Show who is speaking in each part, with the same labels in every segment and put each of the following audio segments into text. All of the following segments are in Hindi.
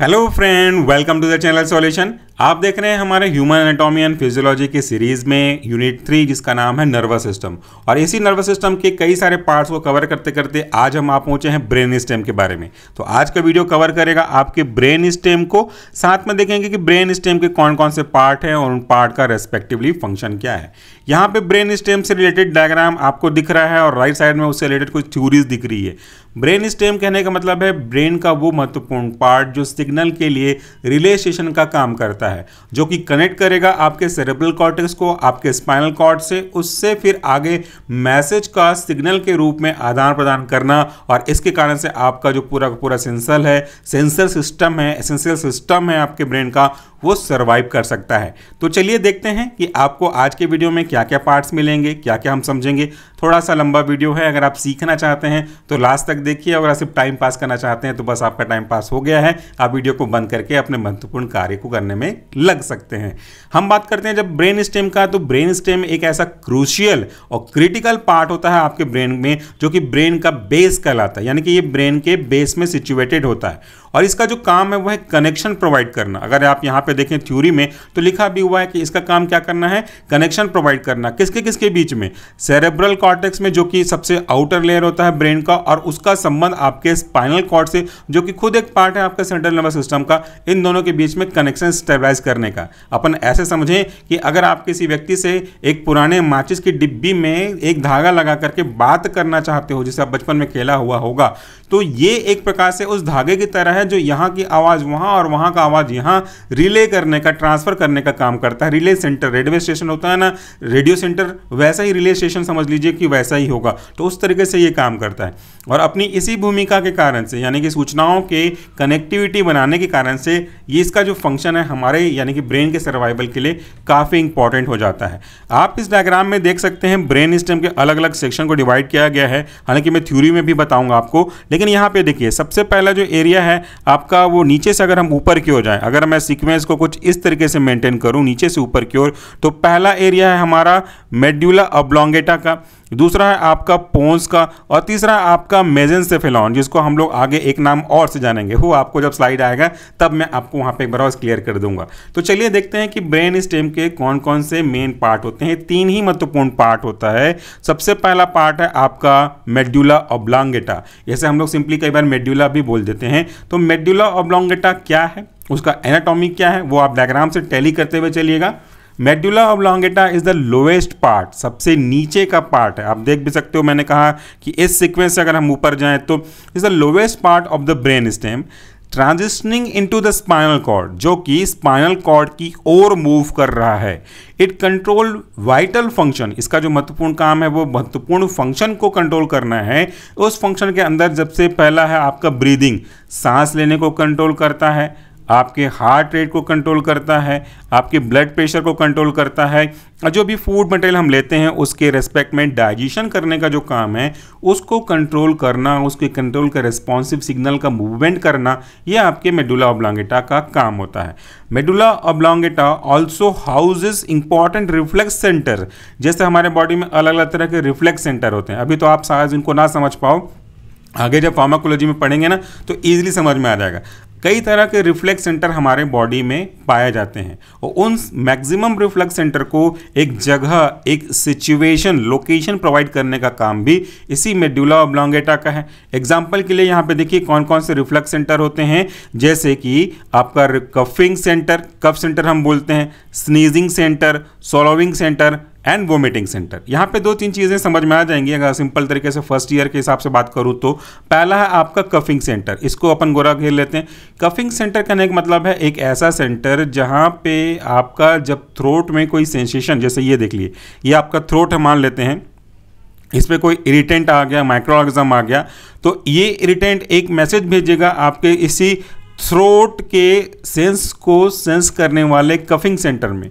Speaker 1: hello friend welcome to the channel solution आप देख रहे हैं हमारे ह्यूमन एनाटॉमी एंड फिजियोलॉजी की सीरीज में यूनिट थ्री जिसका नाम है नर्वस सिस्टम और इसी नर्वस सिस्टम के कई सारे पार्ट्स को कवर करते करते आज हम आप पहुंचे हैं ब्रेन स्टेम के बारे में तो आज का वीडियो कवर करेगा आपके ब्रेन स्टेम को साथ में देखेंगे कि ब्रेन स्टेम के कौन कौन से पार्ट हैं और उन पार्ट का रेस्पेक्टिवली फंक्शन क्या है यहाँ पे ब्रेन स्टेम से रिलेटेड डायग्राम आपको दिख रहा है और राइट साइड में उससे रिलेटेड कुछ थ्यूरीज दिख रही है ब्रेन स्टेम कहने का मतलब है ब्रेन का वो महत्वपूर्ण पार्ट जो सिग्नल के लिए रिले स्टेशन का काम करता है जो कि कनेक्ट करेगा आपके सेरेब्रल कॉर्टेक्स को आपके स्पाइनल कॉर्ड से उससे फिर आगे मैसेज का सिग्नल के रूप में आदान प्रदान करना और इसके कारण से आपका जो पूरा का पूरा सेंसर है सेंसर सिस्टम है एसेंशियल सिस्टम है आपके ब्रेन का वो सर्वाइव कर सकता है तो चलिए देखते हैं कि आपको आज के वीडियो में क्या क्या पार्ट्स मिलेंगे क्या क्या हम समझेंगे थोड़ा सा लंबा वीडियो है अगर आप सीखना चाहते हैं तो लास्ट तक देखिए अगर आप सिर्फ टाइम पास करना चाहते हैं तो बस आपका टाइम पास हो गया है आप वीडियो को बंद करके अपने महत्वपूर्ण कार्य को करने में लग सकते हैं हम बात करते हैं जब ब्रेन स्टेम का तो ब्रेन स्टेम एक ऐसा क्रूशियल और क्रिटिकल पार्ट होता है आपके ब्रेन में जो कि ब्रेन का बेस कहलाता है यानी कि ये ब्रेन के बेस में सिचुएटेड होता है और इसका जो काम है वह है कनेक्शन प्रोवाइड करना अगर आप यहाँ पे देखें थ्योरी में तो लिखा भी हुआ है कि इसका काम क्या करना है कनेक्शन प्रोवाइड करना किसके किसके बीच में सेरेब्रल कॉर्टेक्स में जो कि सबसे आउटर लेयर होता है ब्रेन का और उसका संबंध आपके स्पाइनल कॉर्ड से जो कि खुद एक पार्ट है आपके सेंट्रल नर्वस सिस्टम का इन दोनों के बीच में कनेक्शन स्टेबलाइज करने का अपन ऐसे समझें कि अगर आप किसी व्यक्ति से एक पुराने माचिस की डिब्बी में एक धागा लगा करके बात करना चाहते हो जिसे आप बचपन में खेला हुआ होगा तो ये एक प्रकार से उस धागे की तरह है है जो यहाँ की आवाज़ वहाँ और वहाँ का आवाज़ यहाँ रिले करने का ट्रांसफ़र करने का काम करता है रिले सेंटर रेडवे स्टेशन होता है ना रेडियो सेंटर वैसा ही रिले स्टेशन समझ लीजिए कि वैसा ही होगा तो उस तरीके से ये काम करता है और अपनी इसी भूमिका के कारण से यानी कि सूचनाओं के कनेक्टिविटी बनाने के कारण से ये इसका जो फंक्शन है हमारे यानी कि ब्रेन के सर्वाइवल के लिए काफ़ी इंपॉर्टेंट हो जाता है आप इस डायग्राम में देख सकते हैं ब्रेन स्टेम के अलग अलग सेक्शन को डिवाइड किया गया है हालांकि मैं थ्योरी में भी बताऊंगा आपको लेकिन यहाँ पे देखिए सबसे पहला जो एरिया है आपका वो नीचे से अगर हम ऊपर की ओर जाएं अगर मैं सिक्वेंस को कुछ इस तरीके से मेंटेन करूं नीचे से ऊपर की ओर तो पहला एरिया है हमारा मेड्यूला अब्लोंगेटा का दूसरा है आपका पोन्स का और तीसरा है आपका मेजेंसेफेलॉन जिसको हम लोग आगे एक नाम और से जानेंगे वो आपको जब स्लाइड आएगा तब मैं आपको वहाँ पे एक बार क्लियर कर दूंगा तो चलिए देखते हैं कि ब्रेन स्टेम के कौन कौन से मेन पार्ट होते हैं तीन ही महत्वपूर्ण पार्ट होता है सबसे पहला पार्ट है आपका मेड्यूला ऑब्लॉन्गेटा जैसे हम लोग सिंपली कई बार मेड्यूला भी बोल देते हैं तो मेड्यूला ऑब्लॉन्गेटा क्या है उसका एनाटॉमी क्या है वो आप डायग्राम से टैली करते हुए चलिएगा medulla oblongata is the lowest part सबसे नीचे का पार्ट है आप देख भी सकते हो मैंने कहा कि इस सिक्वेंस से अगर हम ऊपर जाएं तो is the lowest part of the brain stem transitioning into the spinal cord जो कि स्पाइनल कॉर्ड की ओर मूव कर रहा है इट कंट्रोल वाइटल फंक्शन इसका जो महत्वपूर्ण काम है वो महत्वपूर्ण फंक्शन को कंट्रोल करना है उस फंक्शन के अंदर जब से पहला है आपका ब्रीदिंग सांस लेने को कंट्रोल करता है आपके हार्ट रेट को कंट्रोल करता है आपके ब्लड प्रेशर को कंट्रोल करता है और जो भी फूड मटेरियल हम लेते हैं उसके रेस्पेक्ट में डाइजेशन करने का जो काम है उसको कंट्रोल करना उसके कंट्रोल का रेस्पॉन्सिव सिग्नल का मूवमेंट करना यह आपके मेडुला ऑब्लॉन्गेटा का काम होता है medulla oblongata also houses important reflex centre जैसे हमारे बॉडी में अलग अलग तरह के रिफ्लेक्स सेंटर होते हैं अभी तो आप शायद इनको ना समझ पाओ आगे जब फार्माकोलॉजी में पढ़ेंगे ना तो ईजिली समझ में आ जाएगा कई तरह के रिफ्लेक्स सेंटर हमारे बॉडी में पाए जाते हैं और उन मैक्सिमम रिफ्लेक्स सेंटर को एक जगह एक सिचुएशन लोकेशन प्रोवाइड करने का काम भी इसी मेड्यूला ऑब्लोंगेटा का है एग्जाम्पल के लिए यहाँ पे देखिए कौन कौन से रिफ्लेक्स सेंटर होते हैं जैसे कि आपका कफिंग सेंटर कफ सेंटर हम बोलते हैं sneezing centre swallowing centre and vomiting centre यहाँ पे दो तीन चीज़ें समझ में आ जाएंगी अगर सिंपल तरीके से फर्स्ट ईयर के हिसाब से बात करूँ तो पहला है आपका कफिंग सेंटर इसको अपन गोरा घेर लेते हैं कफिंग सेंटर कहने का मतलब है एक ऐसा सेंटर जहाँ पे आपका जब थ्रोट में कोई सेंसेशन जैसे ये देख लिए ये आपका थ्रोट है मान लेते हैं इस पर कोई इरीटेंट आ गया माइक्रो माइक्रोऑर्गजम आ गया तो ये इरीटेंट एक मैसेज भेजेगा आपके इसी थ्रोट के सेंस को सेंस करने वाले कफिंग सेंटर में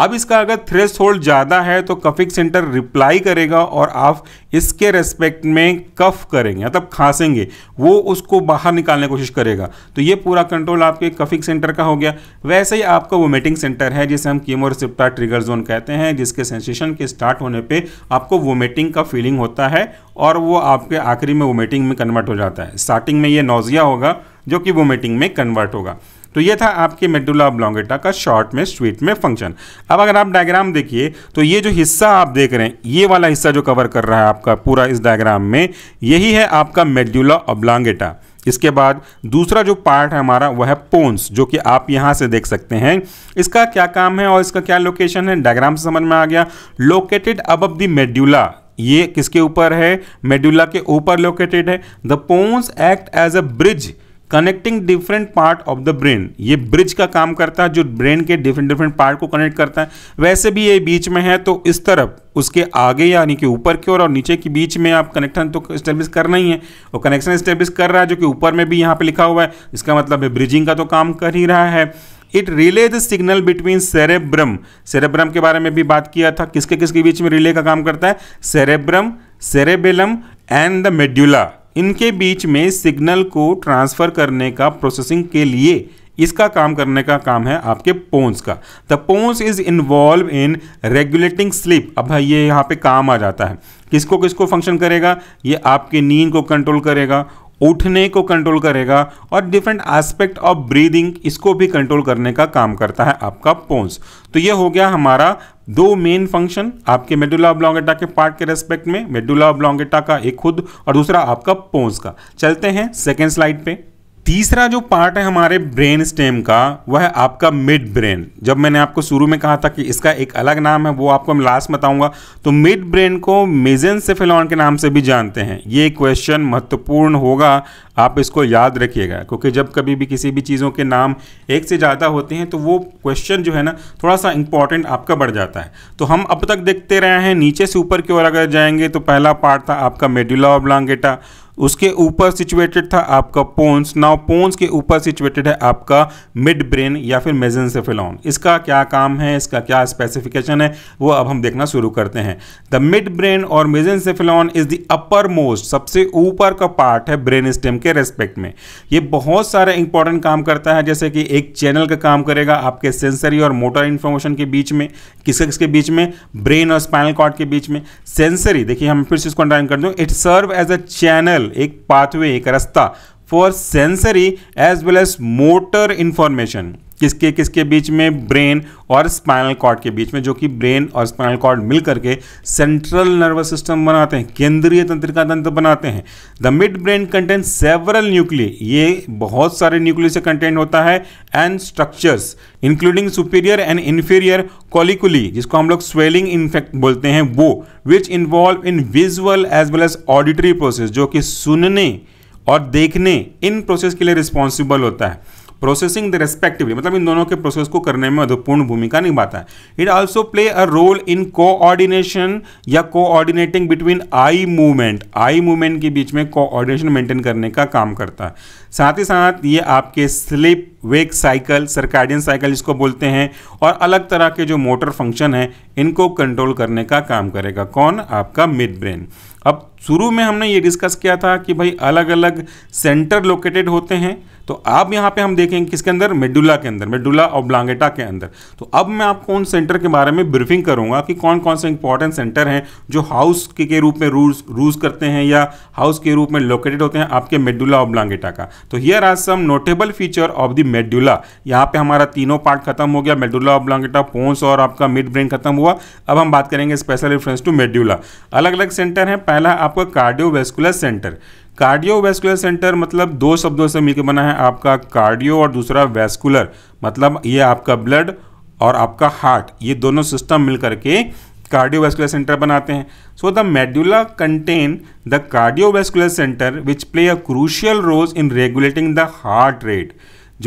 Speaker 1: अब इसका अगर थ्रेस होल्ड ज़्यादा है तो कफिक सेंटर रिप्लाई करेगा और आप इसके रेस्पेक्ट में कफ करेंगे मतलब खांसेंगे वो उसको बाहर निकालने की कोशिश करेगा तो ये पूरा कंट्रोल आपके कफिक सेंटर का हो गया वैसे ही आपका वोमिटिंग सेंटर है जिसे हम रिसिप्टा ट्रिगर जोन कहते हैं जिसके सेंसेशन के स्टार्ट होने पर आपको वोमिटिंग का फीलिंग होता है और वो आपके आखिरी में वोमिटिंग में कन्वर्ट हो जाता है स्टार्टिंग में ये नोजिया होगा जो कि वोमिटिंग में कन्वर्ट होगा तो ये था आपके मेडुला ऑब्लोंगेटा का शॉर्ट में स्वीट में फंक्शन अब अगर आप डायग्राम देखिए तो ये जो हिस्सा आप देख रहे हैं ये वाला हिस्सा जो कवर कर रहा है आपका पूरा इस डायग्राम में यही है आपका मेडुला ऑब्लॉन्गेटा इसके बाद दूसरा जो पार्ट है हमारा वह है पोन्स जो कि आप यहाँ से देख सकते हैं इसका क्या काम है और इसका क्या लोकेशन है डायग्राम से समझ में आ गया लोकेटेड अब द मेड्यूला ये किसके ऊपर है मेड्यूला के ऊपर लोकेटेड है the pons act as a bridge connecting different part of the brain ये ब्रिज का काम करता है जो ब्रेन के डिफरेंट डिफरेंट पार्ट को कनेक्ट करता है वैसे भी ये बीच में है तो इस तरफ उसके आगे यानी कि ऊपर की ओर और नीचे के बीच में आप कनेक्शन तो स्टेब्लिश करना ही है और कनेक्शन स्टेब्लिश कर रहा है जो कि ऊपर में भी यहाँ पे लिखा हुआ है इसका मतलब है ब्रिजिंग का तो काम कर ही रहा है it relay the signal between cerebrum cerebrum के बारे में भी बात किया था किसके किसके बीच में रिले का काम करता है cerebrum cerebellum and the medulla इनके बीच में सिग्नल को ट्रांसफ़र करने का प्रोसेसिंग के लिए इसका काम करने का काम है आपके पोन्स का the pons is involve in regulating sleep अब भाई ये यहाँ पे काम आ जाता है किसको किसको फंक्शन करेगा ये आपके नींद को कंट्रोल करेगा उठने को कंट्रोल करेगा और डिफरेंट एस्पेक्ट ऑफ ब्रीदिंग इसको भी कंट्रोल करने का काम करता है आपका पोन्स तो ये हो गया हमारा दो मेन फंक्शन आपके मेडुला ब्लॉन्गेटा के पार्ट के रेस्पेक्ट में मेडुला ब्लॉन्गेटा का एक खुद और दूसरा आपका पोन्स का चलते हैं सेकेंड स्लाइड पर तीसरा जो पार्ट है हमारे ब्रेन स्टेम का वह है आपका मिड ब्रेन जब मैंने आपको शुरू में कहा था कि इसका एक अलग नाम है वो आपको हम लास्ट बताऊंगा तो मिड ब्रेन को मेजन सेफेलॉन के नाम से भी जानते हैं ये क्वेश्चन महत्वपूर्ण होगा आप इसको याद रखिएगा क्योंकि जब कभी भी किसी भी चीज़ों के नाम एक से ज़्यादा होते हैं तो वो क्वेश्चन जो है ना थोड़ा सा इंपॉर्टेंट आपका बढ़ जाता है तो हम अब तक देखते रहे हैं नीचे से ऊपर की ओर अगर जाएंगे तो पहला पार्ट था आपका मेडुला ऑब्लांगेटा उसके ऊपर सिचुएटेड था आपका पोन्स नाउ पोन्स के ऊपर सिचुएटेड है आपका मिड ब्रेन या फिर मेजन सेफेलॉन इसका क्या काम है इसका क्या स्पेसिफिकेशन है वो अब हम देखना शुरू करते हैं द मिड ब्रेन और cephalon is the upper most सबसे ऊपर का पार्ट है ब्रेन स्टेम के रेस्पेक्ट में ये बहुत सारे इंपॉर्टेंट काम करता है जैसे कि एक चैनल का काम करेगा आपके सेंसरी और मोटर इन्फॉर्मेशन के बीच में किसके किसके बीच में ब्रेन और स्पाइनल कॉर्ड के बीच में सेंसरी देखिए हम फिर से इसको डाइन कर दूँ it serve as a channel channel एक पाथवे एक रास्ता for sensory as well as motor information किसके किसके बीच में ब्रेन और स्पाइनल कॉर्ड के बीच में जो कि ब्रेन और स्पाइनल कॉर्ड मिल करके सेंट्रल नर्वस सिस्टम बनाते हैं केंद्रीय तंत्रिका तंत्र बनाते हैं the midbrain content several nuclei ये बहुत सारे न्यूक्लिय से कंटेंट होता है and structures including superior and inferior colliculi जिसको हम लोग स्वेलिंग इन्फेक्ट बोलते हैं वो which involve in visual as well as auditory process जो कि सुनने और देखने इन प्रोसेस के लिए रिस्पॉन्सिबल होता है प्रोसेसिंग द रेस्पेक्टिवली मतलब इन दोनों के प्रोसेस को करने में महत्वपूर्ण भूमिका निभाता है it also play a role in coordination या coordinating between eye movement eye movement के बीच में कोऑर्डिनेशन मेंटेन करने का काम करता है साथ ही साथ ये आपके sleep wake cycle circadian cycle जिसको बोलते हैं और अलग तरह के जो मोटर फंक्शन हैं इनको कंट्रोल करने का काम करेगा कौन आपका मिड ब्रेन अब शुरू में हमने ये डिस्कस किया था कि भाई अलग अलग सेंटर लोकेटेड होते हैं तो अब यहाँ पे हम देखेंगे किसके अंदर मेडुला के अंदर मेडुला और ब्लांगेटा के अंदर तो अब मैं आपको उन सेंटर के बारे में ब्रीफिंग करूँगा कि कौन कौन से इंपॉर्टेंट सेंटर हैं जो हाउस के, के रूप में रूज रूज करते हैं या हाउस के रूप में लोकेटेड होते हैं आपके मेडुला और ब्लांगेटा का तो हियर आज some notable feature of the medulla यहाँ पर हमारा तीनों पार्ट खत्म हो गया मेडुला और ब्लांगेटा पोन्स और आपका मिड ब्रेन खत्म हुआ अब हम बात करेंगे स्पेशल रेफरेंस टू मेड्यूला अलग अलग सेंटर हैं पहला आप आपका कार्डियोवेस्कुलर सेंटर कार्डियोवेस्कुलर सेंटर मतलब दो शब्दों से मिलकर बना है आपका कार्डियो और दूसरा वेस्कुलर मतलब ये आपका ब्लड और आपका हार्ट ये दोनों सिस्टम मिलकर के कार्डियोवेस्कुलर सेंटर बनाते हैं so the medulla contain the cardiovascular centre which play a crucial role in regulating the heart rate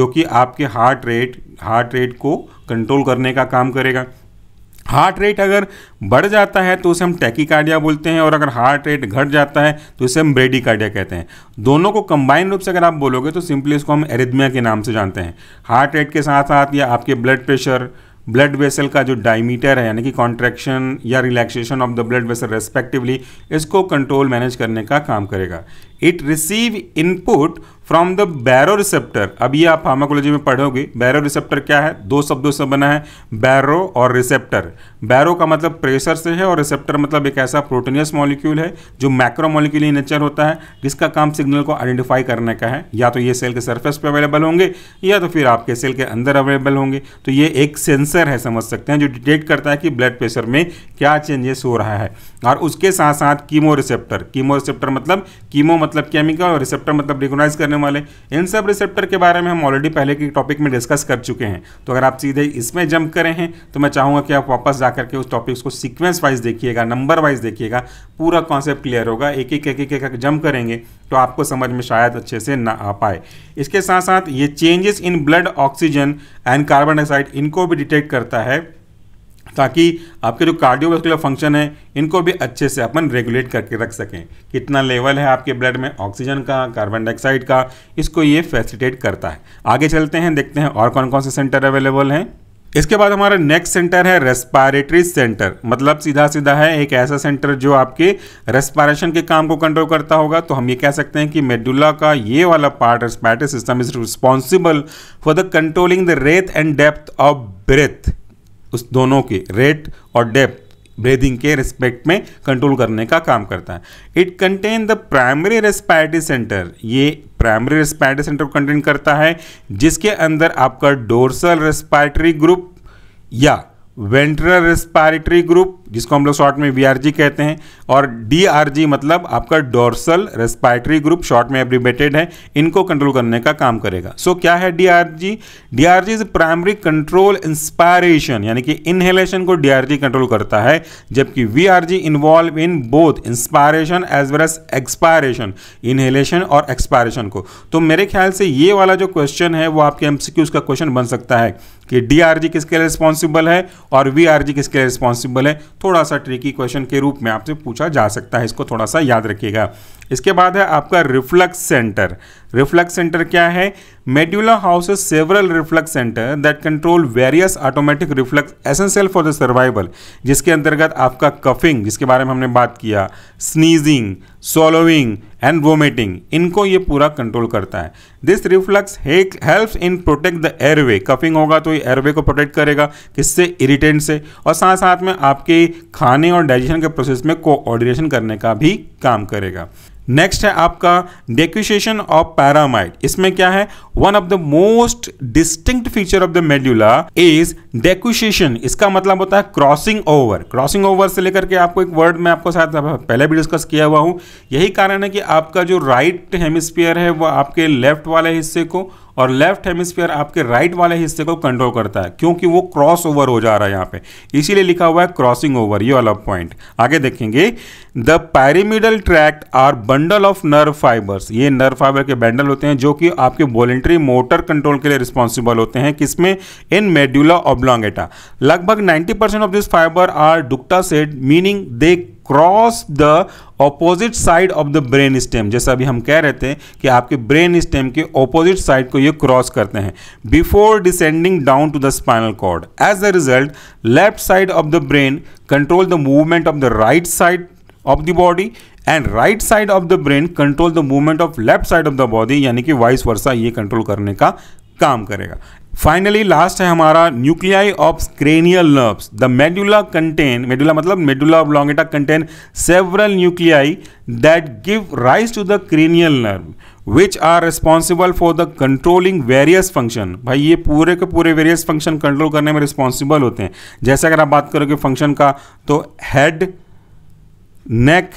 Speaker 1: जो कि आपके हार्ट रेट हार्ट रेट को कंट्रोल करने का काम करेगा हार्ट रेट अगर बढ़ जाता है तो उसे हम टैकीकार्डिया बोलते हैं और अगर हार्ट रेट घट जाता है तो उसे हम कार्डिया कहते हैं दोनों को कंबाइन रूप से अगर आप बोलोगे तो सिंपली इसको हम एरिदमिया के नाम से जानते हैं हार्ट रेट के साथ साथ या आपके ब्लड प्रेशर ब्लड वेसल का जो डायमीटर है यानी कि कॉन्ट्रैक्शन या relaxation of the blood vessel respectively इसको कंट्रोल मैनेज करने का काम करेगा it receive input from the baroreceptor अब ये आप फार्माकोलॉजी में पढ़ोगे बैरो रिसेप्टर क्या है दो शब्दों से बना है बैरो और रिसेप्टर बैरो का मतलब प्रेशर से है और रिसेप्टर मतलब एक ऐसा प्रोटीनियस मॉलिक्यूल है जो मैक्रो मॉलिक्यूल नेचर होता है जिसका काम सिग्नल को आइडेंटिफाई करने का है या तो ये सेल के सर्फेस पर अवेलेबल होंगे या तो फिर आपके सेल के अंदर अवेलेबल होंगे तो ये एक सेंसर है समझ सकते हैं जो डिटेक्ट करता है कि ब्लड प्रेशर में क्या चेंजेस हो रहा है और उसके साथ साथ कीमो रिसेप्टर कीमो रिसेप्टर मतलब कीमो मतलब केमिकल और रिसेप्टर मतलब रिकोनाइज करने करने वाले इन सब रिसेप्टर के बारे में हम ऑलरेडी पहले के टॉपिक में डिस्कस कर चुके हैं तो अगर आप सीधे इसमें जंप करें हैं तो मैं चाहूँगा कि आप वापस जा करके उस टॉपिक्स को सिक्वेंस वाइज देखिएगा नंबर वाइज देखिएगा पूरा कॉन्सेप्ट क्लियर होगा एक एक एक एक जंप करेंगे तो आपको समझ में शायद अच्छे से ना आ पाए इसके साथ साथ ये changes in blood oxygen and carbon dioxide इनको भी डिटेक्ट करता है ताकि आपके जो कार्डियोवेस्कुलर फंक्शन है इनको भी अच्छे से अपन रेगुलेट करके रख सकें कितना लेवल है आपके ब्लड में ऑक्सीजन का कार्बन डाइऑक्साइड का इसको ये फैसिलिटेट करता है आगे चलते हैं देखते हैं और कौन कौन से सेंटर अवेलेबल हैं इसके बाद हमारा नेक्स्ट सेंटर है रेस्पायरेटरी सेंटर मतलब सीधा सीधा है एक ऐसा सेंटर जो आपके रेस्पायरेशन के काम को कंट्रोल करता होगा तो हम ये कह सकते हैं कि मेडुला का ये वाला part respiratory system is responsible for the controlling the rate and depth of breath उस दोनों के रेट और डेप्थ ब्रीदिंग के रिस्पेक्ट में कंट्रोल करने का काम करता है it contain the primary respiratory centre ये प्राइमरी रेस्पायरेटरी सेंटर को कंटेन करता है जिसके अंदर आपका डोर्सल रेस्पायरेटरी ग्रुप या वेंट्रल रेस्पायरेटरी ग्रुप जिसको हम लोग शॉर्ट में वी कहते हैं और डी मतलब आपका डोर्सल रेस्पायटरी ग्रुप शॉर्ट में एब्रीबेटेड है इनको कंट्रोल करने का काम करेगा सो so, क्या है D R G D R G is primary control inspiration यानी कि इनहेलेशन को डी आर जी कंट्रोल करता है जबकि V R G involve in both inspiration as well as expiration inhalation और एक्सपायरेशन को तो मेरे ख्याल से ये वाला जो क्वेश्चन है वो आपके एम का क्वेश्चन बन सकता है कि डी किसके लिए रिस्पॉन्सिबल है और वी किसके लिए रिस्पॉन्सिबल है थोड़ा सा ट्रिकी क्वेश्चन के रूप में आपसे पूछा जा सकता है इसको थोड़ा सा याद रखिएगा इसके बाद है आपका रिफ्लक्स सेंटर रिफ्लक्स सेंटर क्या है medulla house several reflex centre that control various automatic reflex essential for the survival जिसके अंतर्गत आपका कफिंग जिसके बारे में हमने बात किया स्नीजिंग सोलोविंग एंड वोमिटिंग इनको ये पूरा कंट्रोल करता है this reflex helps in protect the airway coughing होगा तो ये एयरवे को प्रोटेक्ट करेगा किससे इरिटेंट से और साथ साथ में आपके खाने और डाइजेशन के प्रोसेस में कोऑर्डिनेशन करने का भी काम करेगा नेक्स्ट है आपका डेक्विशेशन ऑफ पैरामाइड इसमें क्या है one of the most distinct feature of the medulla is decussation इसका मतलब होता है क्रॉसिंग ओवर क्रॉसिंग ओवर से लेकर के आपको एक वर्ड में आपको शायद पहले भी डिस्कस किया हुआ हूं यही कारण है कि आपका जो राइट हेमिस्फीयर है वह आपके लेफ्ट वाले हिस्से को और लेफ्ट हेमिस्फीयर आपके राइट वाले हिस्से को कंट्रोल करता है क्योंकि वो क्रॉस ओवर हो जा रहा है यहाँ पे इसीलिए लिखा हुआ है क्रॉसिंग ओवर ये वाला पॉइंट आगे देखेंगे the pyramidal tract are bundle of nerve fibres ये नर्व फाइबर के बंडल होते हैं जो कि आपके वॉलेंट्री मोटर कंट्रोल के लिए रिस्पॉन्सिबल होते हैं किसमें इन मेड्यूला ऑब्लॉन्गेटा लगभग 90 percent of this fibre are decussated meaning they cross the opposite side of the brain stem जैसा अभी हम कह रहे थे कि आपके ब्रेन स्टेम के ऑपोजिट साइड को ये क्रॉस करते हैं before descending down to the spinal cord as a result left side of the brain control the movement of the right side of the body and right side of the brain control the movement of left side of the body यानी कि वाइस वर्षा ये कंट्रोल करने का काम करेगा फाइनली लास्ट है हमारा nuclei of cranial nerves the medulla contain medulla मतलब medulla oblongata contain several nuclei that give rise to the cranial nerve which are responsible for the controlling various function भाई ये पूरे के पूरे वेरियस फंक्शन कंट्रोल करने में रिस्पॉन्सिबल होते हैं जैसे अगर आप बात करोगे फंक्शन का तो head neck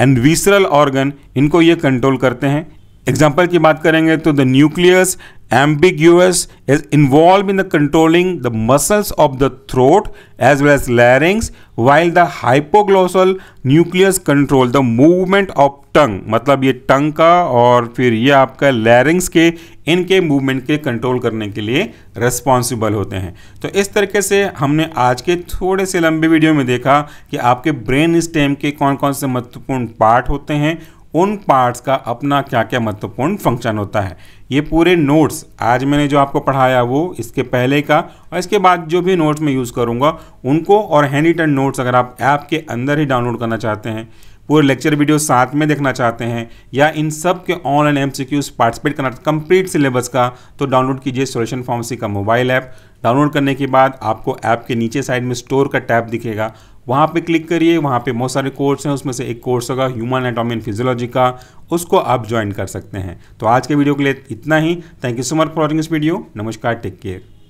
Speaker 1: and visceral organ इनको ये कंट्रोल करते हैं एग्जाम्पल की बात करेंगे तो the nucleus ambiguous is involved in the controlling the muscles of the throat as well as larynx while the hypoglossal nucleus control the movement of tongue मतलब ये टंग का और फिर ये आपका लैरिंग्स के इनके मूवमेंट के कंट्रोल करने के लिए रेस्पॉन्सिबल होते हैं तो इस तरीके से हमने आज के थोड़े से लंबे वीडियो में देखा कि आपके ब्रेन स्टेम के कौन कौन से महत्वपूर्ण पार्ट होते हैं उन पार्ट्स का अपना क्या क्या महत्वपूर्ण फंक्शन होता है ये पूरे नोट्स आज मैंने जो आपको पढ़ाया वो इसके पहले का और इसके बाद जो भी नोट्स मैं यूज़ करूँगा उनको और हैंड रिटर्न नोट्स अगर आप ऐप के अंदर ही डाउनलोड करना चाहते हैं पूरे लेक्चर वीडियो साथ में देखना चाहते हैं या इन सब के online M C Qs participate करना कंप्लीट सिलेबस का तो डाउनलोड कीजिए सोल्यूशन फार्मसी का मोबाइल ऐप डाउनलोड करने के बाद आपको ऐप के नीचे साइड में स्टोर का टैब दिखेगा वहाँ पे क्लिक करिए वहाँ पे बहुत सारे कोर्स हैं उसमें से एक कोर्स होगा ह्यूमन एटॉमी एंड फिजियोलॉजी का उसको आप ज्वाइन कर सकते हैं तो आज के वीडियो के लिए इतना ही thank you so much for watching this video नमस्कार टेक केयर